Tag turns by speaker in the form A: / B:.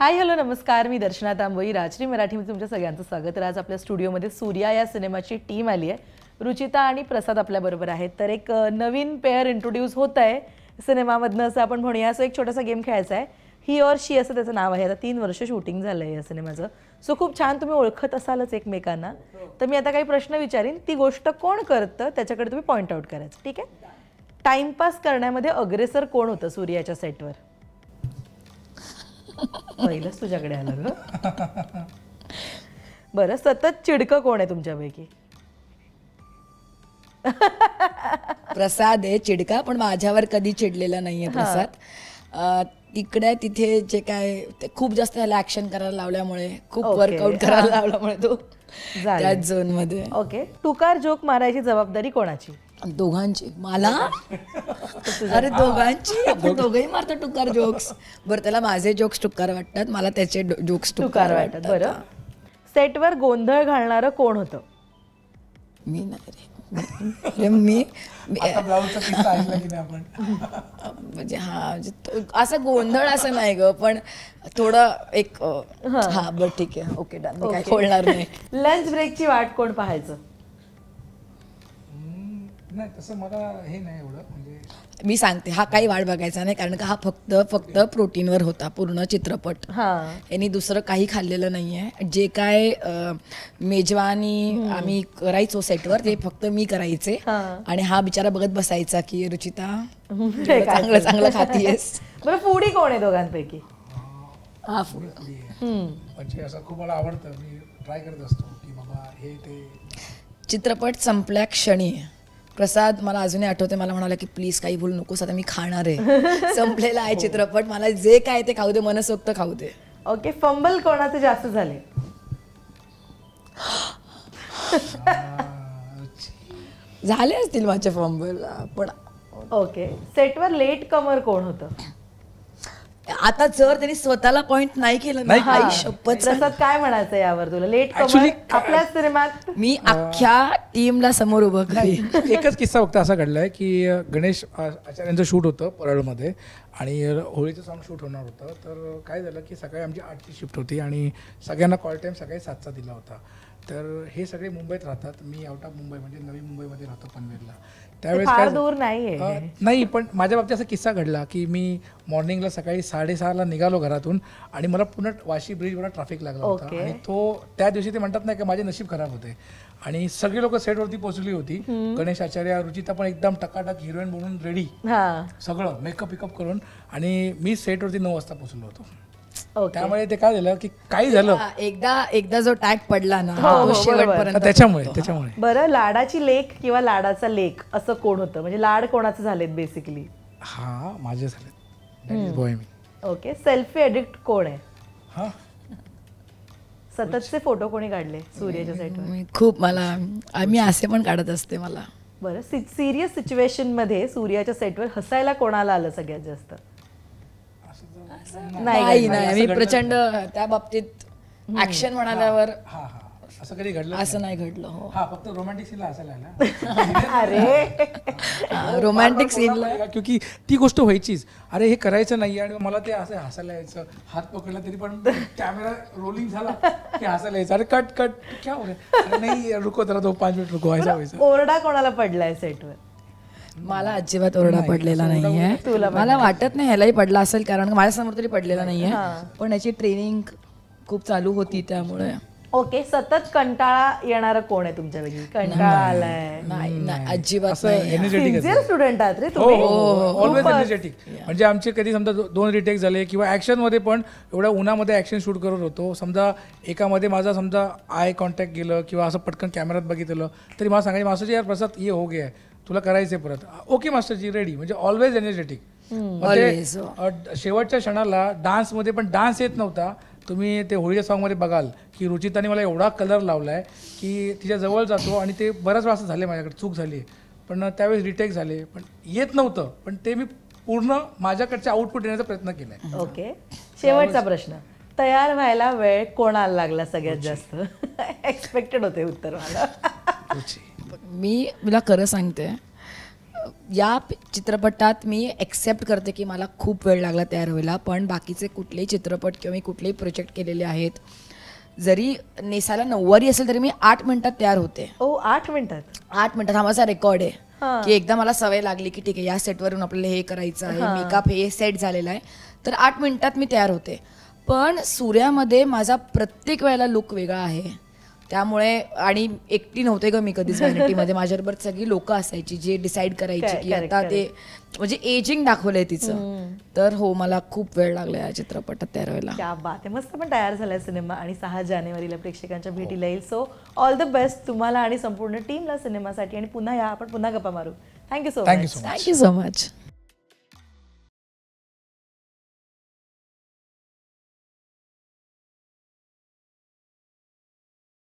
A: hi hello नमस्कार मी दर्शना तांबोई राजनी मराठीमध्ये तुमच्या सगळ्यांचं स्वागत आहे आज आपल्या स्टुडिओमध्ये सूर्या या सिनेमाची टीम आली आहे रुचिता आणि प्रसाद आपल्याबरोबर आहेत तर एक नवीन पेअर इंट्रोड्यूस होत आहे सिनेमामधनं असं आपण म्हणूया असं एक छोटासा गेम खेळायचा आहे ही और शी असं त्याचं नाव आहे आता तीन वर्ष शूटिंग झालं आहे या सिनेमाचं सो खूप छान तुम्ही ओळखत असालच एकमेकांना तर मी आता काही प्रश्न विचारीन ती गोष्ट कोण करतं त्याच्याकडे तुम्ही पॉईंट आउट करायचं ठीक आहे टाइमपास करण्यामध्ये अग्रेसर कोण होतं सूर्याच्या सेटवर पहिलंच तुझ्याकडे आलं ग बरं सतत चिडकं कोण आहे तुमच्यापैकी
B: प्रसाद आहे चिडका पण माझ्यावर कधी चिडलेला नाहीये प्रसाद तिकडे तिथे जे काय खूप जास्त त्याला ऍक्शन करायला लावल्यामुळे खूप वर्कआउट करायला लावल्यामुळे तो त्याच झोन मध्ये ओके तुकार जोक मारायची जबाबदारी कोणाची दोघांची मला
A: अरे दोघांची आपण दोघंही
B: मारतो टुकार जोक्स बरं त्याला माझे जोक्स टुकार वाटतात मला त्याचे जोक्स टुकार वाटतात बरं
A: सेटवर गोंधळ घालणार कोण होतं
B: मी नाही रे अरे मी म्हणजे हा म्हणजे असं गोंधळ असं नाही ग पण थोडं एक हा बरं ठीक आहे ओके डन काय खोलणार नाही
A: लंच ब्रेकची वाट कोण
C: पाहायचं मला हे नाही म्हणजे
B: मी सांगते हा काही वाढ बघायचा नाही कारण का हा फक्त फक्त प्रोटीनवर होता पूर्ण चित्रपट यांनी दुसरं काही खाल्लेलं नाही आहे जे काय मेजवानी आम्ही करायचो सेटवर ते फक्त मी करायचे आणि हा बिचारा बघत बसायचा की रुचिता
C: चांगलं चांगलं खातीयस बरं कोण आहे दोघांपैकी हा फुड म्हणजे असं खूप मला आवडतं मी ट्राय करत असतो की बाबा हे ते
B: चित्रपट संपल्या क्षणी प्रसाद मला अजूनही आठवते मला म्हणाला की प्लीज काही भूल नकोस आता मी खाणार आहे संपलेला आहे चित्रपट मला जे काय ते खाऊ दे मनसोक्त खाऊ दे
A: ओके फंबल कोणाचे जास्त झाले झाले असतील माझे फंबल पण ओके सेटवर लेट कमर कोण होतं आता जर त्यांनी स्वतःला पॉइंट नाही केलं ना आई शपथ काय म्हणायचं यावर तुला लेट आपल्या सिनेमात मी अख्ख्या
C: टीमला समोर उभं काही एकच किस्सा फक्त असा घडलाय की गणेश आचार्यांचं शूट होतं परळमध्ये आणि होळीचं सॉन्ग शूट होणार होतं तर काय झालं की सकाळी आमची आठची शिफ्ट होती आणि सगळ्यांना कॉल टाईम सकाळी सातचा दिला होता तर हे सगळे मुंबईत राहतात मी आउट ऑफ मुंबई म्हणजे नवी मुंबईमध्ये राहतो पनवेलला
A: त्यावेळेस दूर नाही नाही
C: पण माझ्या बाबतीत असा किस्सा घडला की मी मॉर्निंगला सकाळी साडेसहाला निघालो घरातून आणि मला पुन्हा वाशी ब्रिजवर ट्रॅफिक लागला होता आणि तो त्या दिवशी ते म्हणतात नाही की माझे नशीब खराब होते आणि सगळी लोक सेटवरती पोहोचली होती गणेश आचार्य रुचिता पण एकदम टकाटक हिरोईन म्हणून रेडी सगळं मेकअप पिकअप करून आणि मी सेटवरती नऊ वाजता पोहोचलो होतो त्यामुळे ते काय झालं की काही झालं
A: एकदा एकदा जो टॅग पडला ना हो, हो, शेवटपर्यंत त्याच्यामुळे त्याच्यामुळे बरं लाडाची लेख किंवा लाडाचा लेख असं कोण होतं म्हणजे लाड कोणाचं झालेत बेसिकली
C: हा माझे झालेत मी
A: ओके सेल्फी एडिक्ट कोण आहे सततचे फोटो कोणी काढले सूर्याच्या सेटवर
B: खूप मला आम्ही असे पण काढत असते मला
A: बरं सिरियस सिच्युएशन मध्ये सूर्याच्या सेटवर हसायला कोणाला आलं सगळ्यात जास्त नाही प्रचंड
B: त्या बाबतीत ऍक्शन म्हणाल्यावर
C: असं कधी घडलं असं नाही घडलं हो फक्त रोमॅन्टिक सीनला अरे रोमॅन्टिक सीनला क्योंकि ती गोष्ट व्हायचीच अरे हे करायचं नाही आणि मला ते असं हसायला यायचं हात पकडला तरी पण कॅमेरा रोलिंग झाला की हसायला यायचं अरे कट कट क्या हो नाही रुको जरा तो पाच मिनिट रुको व्हायचं ओरडा कोणाला पडलाय सेटवर
B: मला अजिबात ओरडा पडलेला
C: नाहीये मला
B: वाटत नाही ह्यालाही पडला असेल कारण माझ्यासमोर तरी पडलेला नाहीये पण याची
A: ट्रेनिंग खूप चालू होती त्यामुळे ओके सतत कंटाळा येणार कोण आहे तुमच्यापैकी कंटाळा आलाय नाही अजिबात ऑलवेज एनर्जेटिक हो, हो,
C: हो, म्हणजे आमचे कधी समजा दोन रिटेक झाले किंवा ऍक्शन मध्ये पण एवढ्या उन्हामध्ये ऍक्शन शूट करत होतो समजा एकामध्ये माझा समजा आय कॉन्टॅक्ट गेलं किंवा असं पटकन कॅमेरात बघितलं तरी मला सांगायचं मास्टरजी यार प्रसाद ये हो गे तुला करायचंय परत ओके मास्टरजी रेडी म्हणजे ऑलवेज एनर्जेटिक शेवटच्या क्षणाला डान्समध्ये पण डान्स येत नव्हता तुम्ही ते होळीच्या सॉंगमध्ये बघाल की रुचिताने मला एवढा कलर लावला आहे की तिच्या जवळ जातो आणि ते बऱ्याच वेळा झाले माझ्याकडे चूक झाली पण त्यावेळेस रिटेक झाले पण येत नव्हतं पण ते मी पूर्ण माझ्याकडचे आउटपुट देण्याचा प्रयत्न केला ओके शेवटचा प्रश्न
A: तयार व्हायला वेळ कोणाला लागला सगळ्यात जास्त
C: एक्सपेक्टेड होते उत्तर मला
B: मी तुला खरं सांगते या चित्रपटात मी ॲक्सेप्ट करते की मला खूप वेळ लागला तयार व्हायला पण बाकीचे कुठलेही चित्रपट किंवा मी कुठलेही प्रोजेक्ट केलेले आहेत जरी नेसाला नऊवारी असेल तरी मी आठ मिनिटात तयार होते ओ आठ मिनिटात आठ मिनिटात हा माझा रेकॉर्ड आहे की एकदा मला सवय लागली की ठीक आहे या सेटवरून आपल्याला हे करायचं आहे मेकअप हे सेट झालेला आहे तर आठ मिनिटात मी तयार होते पण सूर्यामध्ये माझा प्रत्येक वेळेला लुक वेगळा आहे त्यामुळे आणि एकटी नव्हते ग मी कधीच व्हॅनिटीमध्ये माझ्याबरोबर सगळी लोक असायची जे डिसाईड करायची की आता ते म्हणजे एजिंग दाखवलंय तिचं तर हो मला खूप वेळ लागला या चित्रपटात तयार
A: व्हायला मस्त पण तयार झालाय सिनेमा आणि सहा जानेवारीला प्रेक्षकांच्या भेटीला येईल सो ऑल द बेस्ट तुम्हाला आणि संपूर्ण टीमला सिनेमासाठी आणि पुन्हा या आपण पुन्हा गप्पा मारू thank you so much thank you so
B: much